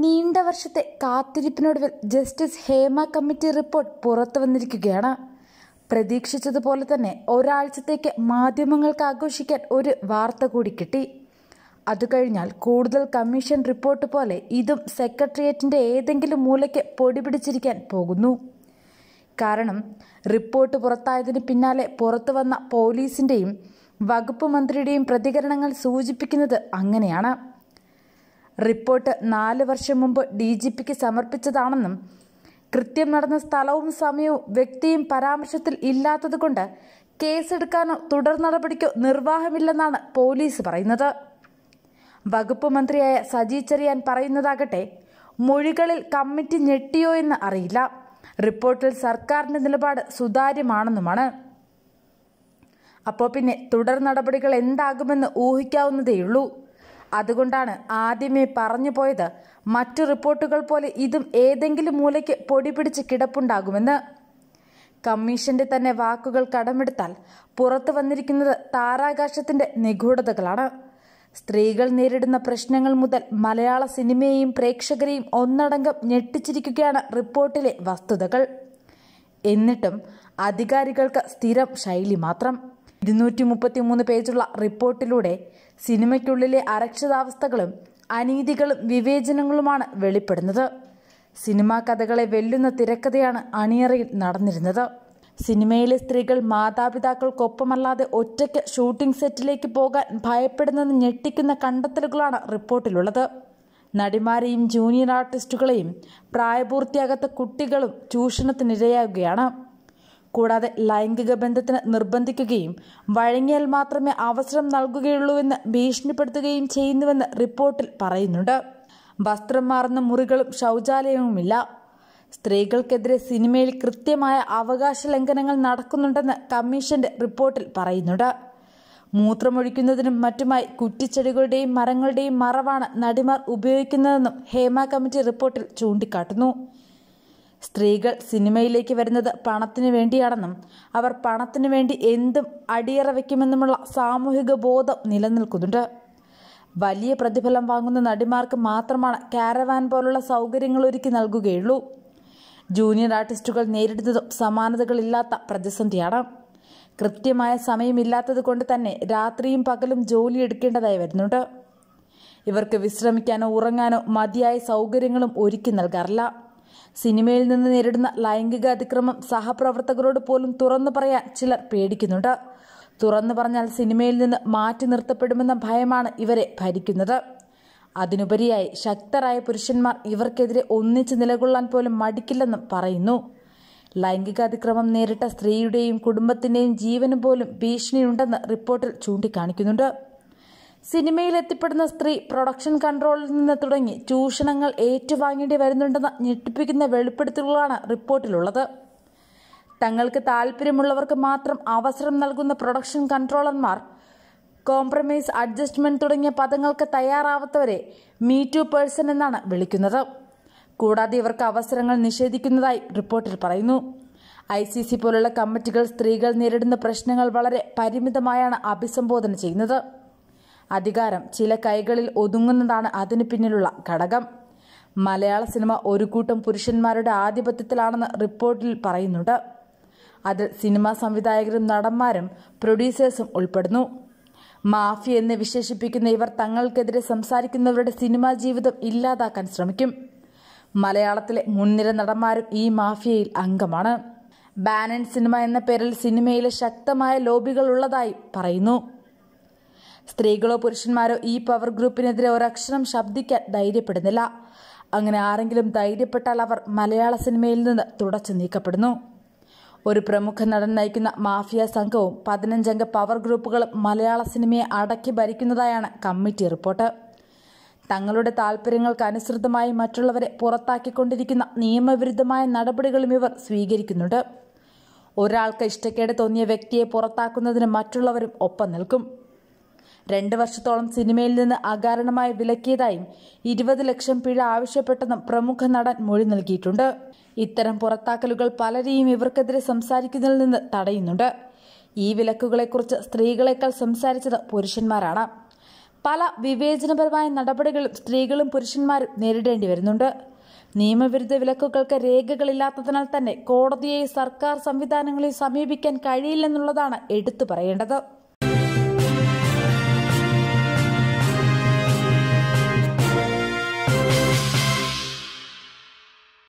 നീണ്ട വർഷത്തെ കാത്തിരിപ്പിനൊടുവിൽ ജസ്റ്റിസ് ഹേമ കമ്മിറ്റി റിപ്പോർട്ട് പുറത്തു വന്നിരിക്കുകയാണ് പ്രതീക്ഷിച്ചതുപോലെ തന്നെ ഒരാഴ്ചത്തേക്ക് മാധ്യമങ്ങൾക്ക് ആഘോഷിക്കാൻ ഒരു വാർത്ത കൂടി കിട്ടി അത് കഴിഞ്ഞാൽ കൂടുതൽ കമ്മീഷൻ റിപ്പോർട്ട് പോലെ ഇതും സെക്രട്ടേറിയറ്റിൻ്റെ ഏതെങ്കിലും മൂലയ്ക്ക് പൊടിപിടിച്ചിരിക്കാൻ പോകുന്നു കാരണം റിപ്പോർട്ട് പുറത്തായതിന് പിന്നാലെ പുറത്തു വന്ന പോലീസിൻ്റെയും വകുപ്പ് മന്ത്രിയുടെയും പ്രതികരണങ്ങൾ സൂചിപ്പിക്കുന്നത് അങ്ങനെയാണ് റിപ്പോർട്ട് നാല് വർഷം മുമ്പ് ഡി ജി പിക്ക് സമർപ്പിച്ചതാണെന്നും കൃത്യം നടന്ന സ്ഥലവും സമയവും വ്യക്തിയും പരാമർശത്തിൽ ഇല്ലാത്തതുകൊണ്ട് കേസെടുക്കാനോ തുടർ നടപടിക്കോ നിർവാഹമില്ലെന്നാണ് പോലീസ് പറയുന്നത് വകുപ്പ് മന്ത്രിയായ സജി ചെറിയാൻ പറയുന്നതാകട്ടെ മൊഴികളിൽ കമ്മിറ്റി ഞെട്ടിയോ എന്ന് അറിയില്ല റിപ്പോർട്ടിൽ സർക്കാരിന്റെ നിലപാട് സുതാര്യമാണെന്നുമാണ് അപ്പോൾ പിന്നെ തുടർ നടപടികൾ എന്താകുമെന്ന് ഊഹിക്കാവുന്നതേയുള്ളൂ അതുകൊണ്ടാണ് ആദ്യമേ പറഞ്ഞു പോയത് മറ്റു റിപ്പോർട്ടുകൾ പോലെ ഇതും ഏതെങ്കിലും മൂലയ്ക്ക് പൊടി പിടിച്ച് കിടപ്പുണ്ടാകുമെന്ന് കമ്മീഷന്റെ തന്നെ വാക്കുകൾ കടമെടുത്താൽ പുറത്തു വന്നിരിക്കുന്നത് താരാകാശത്തിന്റെ നിഗൂഢതകളാണ് സ്ത്രീകൾ നേരിടുന്ന പ്രശ്നങ്ങൾ മുതൽ മലയാള സിനിമയെയും പ്രേക്ഷകരെയും ഒന്നടങ്കം ഞെട്ടിച്ചിരിക്കുകയാണ് റിപ്പോർട്ടിലെ വസ്തുതകൾ എന്നിട്ടും അധികാരികൾക്ക് സ്ഥിരം ശൈലി മാത്രം ഇരുന്നൂറ്റി മുപ്പത്തി മൂന്ന് പേജുള്ള റിപ്പോർട്ടിലൂടെ സിനിമയ്ക്കുള്ളിലെ അരക്ഷിതാവസ്ഥകളും അനീതികളും വിവേചനങ്ങളുമാണ് വെളിപ്പെടുന്നത് സിനിമാ കഥകളെ വെല്ലുന്ന തിരക്കഥയാണ് അണിയറയിൽ നടന്നിരുന്നത് സിനിമയിലെ സ്ത്രീകൾ മാതാപിതാക്കൾക്കൊപ്പമല്ലാതെ ഒറ്റയ്ക്ക് ഷൂട്ടിംഗ് സെറ്റിലേക്ക് പോകാൻ ഭയപ്പെടുന്നത് ഞെട്ടിക്കുന്ന കണ്ടെത്തലുകളാണ് റിപ്പോർട്ടിലുള്ളത് നടിമാരെയും ജൂനിയർ ആർട്ടിസ്റ്റുകളെയും പ്രായപൂർത്തിയാകാത്ത കുട്ടികളും ചൂഷണത്തിനിരയാകുകയാണ് കൂടാതെ ലൈംഗിക ബന്ധത്തിന് നിർബന്ധിക്കുകയും വഴങ്ങിയാൽ മാത്രമേ അവസരം നൽകുകയുള്ളൂവെന്ന് ഭീഷണിപ്പെടുത്തുകയും ചെയ്യുന്നുവെന്ന് റിപ്പോർട്ടിൽ പറയുന്നുണ്ട് വസ്ത്രം മാറുന്ന മുറികളും ശൗചാലയവുമില്ല സ്ത്രീകൾക്കെതിരെ സിനിമയിൽ കൃത്യമായ അവകാശ ലംഘനങ്ങൾ നടക്കുന്നുണ്ടെന്ന് കമ്മീഷന്റെ റിപ്പോർട്ടിൽ പറയുന്നുണ്ട് മൂത്രമൊഴിക്കുന്നതിനും മറ്റുമായി കുറ്റിച്ചെടികളുടെയും മരങ്ങളുടെയും മറവാണ് നടിമാർ ഉപയോഗിക്കുന്നതെന്നും ഹേമ കമ്മിറ്റി റിപ്പോർട്ടിൽ ചൂണ്ടിക്കാട്ടുന്നു സ്ത്രീകൾ സിനിമയിലേക്ക് വരുന്നത് പണത്തിന് വേണ്ടിയാണെന്നും അവർ പണത്തിന് വേണ്ടി എന്തും അടിയറ വയ്ക്കുമെന്നുമുള്ള സാമൂഹിക ബോധം നിലനിൽക്കുന്നുണ്ട് വലിയ പ്രതിഫലം വാങ്ങുന്ന നടിമാർക്ക് മാത്രമാണ് കാരവാൻ പോലുള്ള സൗകര്യങ്ങൾ ഒരുക്കി നൽകുകയുള്ളൂ ജൂനിയർ ആർട്ടിസ്റ്റുകൾ നേരിടുന്നതും സമാനതകളില്ലാത്ത പ്രതിസന്ധിയാണ് കൃത്യമായ സമയമില്ലാത്തത് കൊണ്ട് തന്നെ രാത്രിയും പകലും ജോലി എടുക്കേണ്ടതായി വരുന്നുണ്ട് ഇവർക്ക് വിശ്രമിക്കാനോ ഉറങ്ങാനോ മതിയായ സൗകര്യങ്ങളും ഒരുക്കി നൽകാറില്ല സിനിമയിൽ നിന്ന് നേരിടുന്ന ലൈംഗിക അതിക്രമം സഹപ്രവർത്തകരോട് പോലും തുറന്നു പറയാൻ ചിലർ പേടിക്കുന്നുണ്ട് തുറന്നു പറഞ്ഞാൽ സിനിമയിൽ നിന്ന് മാറ്റി നിർത്തപ്പെടുമെന്ന ഭയമാണ് ഇവരെ ഭരിക്കുന്നത് അതിനുപരിയായി ശക്തരായ പുരുഷന്മാർ ഇവർക്കെതിരെ ഒന്നിച്ച് നിലകൊള്ളാൻ പോലും മടിക്കില്ലെന്നും പറയുന്നു ലൈംഗികാതിക്രമം നേരിട്ട സ്ത്രീയുടെയും കുടുംബത്തിന്റെയും ജീവന് പോലും ഭീഷണിയുണ്ടെന്ന് റിപ്പോർട്ടിൽ ചൂണ്ടിക്കാണിക്കുന്നുണ്ട് സിനിമയിൽ എത്തിപ്പെടുന്ന സ്ത്രീ പ്രൊഡക്ഷൻ കൺട്രോളിൽ നിന്ന് തുടങ്ങി ചൂഷണങ്ങൾ ഏറ്റുവാങ്ങേണ്ടി വരുന്നുണ്ടെന്ന് ഞെട്ടിപ്പിക്കുന്ന വെളിപ്പെടുത്തലുകളാണ് റിപ്പോർട്ടിലുള്ളത് തങ്ങൾക്ക് താല്പര്യമുള്ളവർക്ക് മാത്രം അവസരം നൽകുന്ന പ്രൊഡക്ഷൻ കൺട്രോളർമാർ കോംപ്രമൈസ് അഡ്ജസ്റ്റ്മെന്റ് തുടങ്ങിയ പദങ്ങൾക്ക് തയ്യാറാവാത്തവരെ ടു പേഴ്സൺ എന്നാണ് വിളിക്കുന്നത് കൂടാതെ ഇവർക്ക് അവസരങ്ങൾ നിഷേധിക്കുന്നതായി റിപ്പോർട്ടിൽ പറയുന്നു ഐ സി സി പോലുള്ള കമ്മിറ്റികൾ സ്ത്രീകൾ നേരിടുന്ന പ്രശ്നങ്ങൾ വളരെ പരിമിതമായാണ് അഭിസംബോധന ചെയ്യുന്നത് അധികാരം ചില കൈകളിൽ ഒതുങ്ങുന്നതാണ് അതിനു പിന്നിലുള്ള ഘടകം മലയാള സിനിമ ഒരു കൂട്ടം പുരുഷന്മാരുടെ ആധിപത്യത്തിലാണെന്ന് റിപ്പോർട്ടിൽ പറയുന്നുണ്ട് അത് സിനിമാ സംവിധായകരും നടന്മാരും പ്രൊഡ്യൂസേഴ്സും ഉൾപ്പെടുന്നു മാഫി എന്ന് വിശേഷിപ്പിക്കുന്ന ഇവർ തങ്ങൾക്കെതിരെ സംസാരിക്കുന്നവരുടെ സിനിമാ ജീവിതം ഇല്ലാതാക്കാൻ ശ്രമിക്കും മലയാളത്തിലെ മുൻനിര നടന്മാരും ഈ മാഫിയയിൽ അംഗമാണ് ബാനൻ സിനിമ എന്ന പേരിൽ സിനിമയിലെ ശക്തമായ ലോബികൾ ഉള്ളതായി പറയുന്നു സ്ത്രീകളോ പുരുഷന്മാരോ ഈ പവർ ഗ്രൂപ്പിനെതിരെ ഒരക്ഷരം ശബ്ദിക്കാൻ ധൈര്യപ്പെടുന്നില്ല അങ്ങനെ ആരെങ്കിലും ധൈര്യപ്പെട്ടാൽ അവർ മലയാള സിനിമയിൽ നിന്ന് തുടച്ചു നീക്കപ്പെടുന്നു ഒരു പ്രമുഖ നടൻ നയിക്കുന്ന മാഫിയ സംഘവും പതിനഞ്ചംഗ പവർ ഗ്രൂപ്പുകളും മലയാള സിനിമയെ അടക്കി ഭരിക്കുന്നതായാണ് കമ്മിറ്റി റിപ്പോർട്ട് തങ്ങളുടെ താൽപ്പര്യങ്ങൾക്ക് അനുസൃതമായി മറ്റുള്ളവരെ പുറത്താക്കിക്കൊണ്ടിരിക്കുന്ന നിയമവിരുദ്ധമായ നടപടികളും ഇവർ സ്വീകരിക്കുന്നുണ്ട് ഒരാൾക്ക് ഇഷ്ടക്കേട് തോന്നിയ വ്യക്തിയെ പുറത്താക്കുന്നതിന് മറ്റുള്ളവരും ഒപ്പം നിൽക്കും രണ്ട് വർഷത്തോളം സിനിമയിൽ നിന്ന് അകാരണമായി വിലക്കിയതായും ഇരുപത് ലക്ഷം പിഴ ആവശ്യപ്പെട്ടെന്നും പ്രമുഖ നടൻ മൊഴി നൽകിയിട്ടുണ്ട് ഇത്തരം പുറത്താക്കലുകൾ പലരെയും ഇവർക്കെതിരെ സംസാരിക്കുന്നതിൽ നിന്ന് തടയുന്നുണ്ട് ഈ വിലക്കുകളെക്കുറിച്ച് സ്ത്രീകളെക്കാൾ സംസാരിച്ചത് പുരുഷന്മാരാണ് പല വിവേചനപരമായ നടപടികളും സ്ത്രീകളും പുരുഷന്മാരും നേരിടേണ്ടി വരുന്നുണ്ട് നിയമവിരുദ്ധ വിലക്കുകൾക്ക് രേഖകളില്ലാത്തതിനാൽ തന്നെ കോടതിയെ സർക്കാർ സംവിധാനങ്ങളെ സമീപിക്കാൻ കഴിയില്ലെന്നുള്ളതാണ് എടുത്തു പറയേണ്ടത്